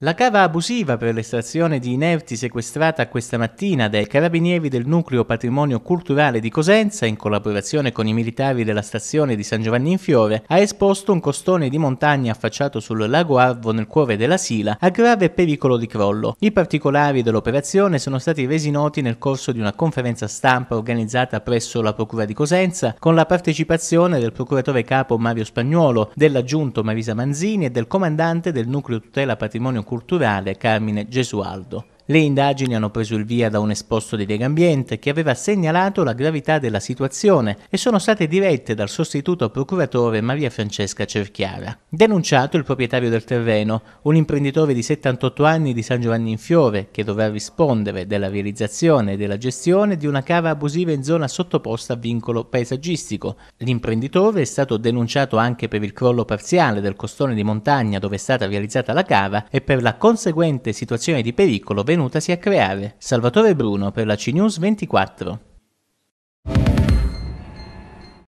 La cava abusiva per l'estrazione di inerti sequestrata questa mattina dai carabinieri del Nucleo Patrimonio Culturale di Cosenza, in collaborazione con i militari della stazione di San Giovanni in Fiore, ha esposto un costone di montagna affacciato sul lago Arvo nel cuore della Sila a grave pericolo di crollo. I particolari dell'operazione sono stati resi noti nel corso di una conferenza stampa organizzata presso la Procura di Cosenza, con la partecipazione del procuratore capo Mario Spagnuolo, dell'aggiunto Marisa Manzini e del comandante del Nucleo Tutela Patrimonio culturale Carmine Gesualdo. Le indagini hanno preso il via da un esposto di Legambiente che aveva segnalato la gravità della situazione e sono state dirette dal sostituto procuratore Maria Francesca Cerchiara. Denunciato il proprietario del terreno, un imprenditore di 78 anni di San Giovanni in Fiore che dovrà rispondere della realizzazione e della gestione di una cava abusiva in zona sottoposta a vincolo paesaggistico. L'imprenditore è stato denunciato anche per il crollo parziale del costone di montagna dove è stata realizzata la cava e per la conseguente situazione di pericolo venutasi a creare. Salvatore Bruno per la CNews 24.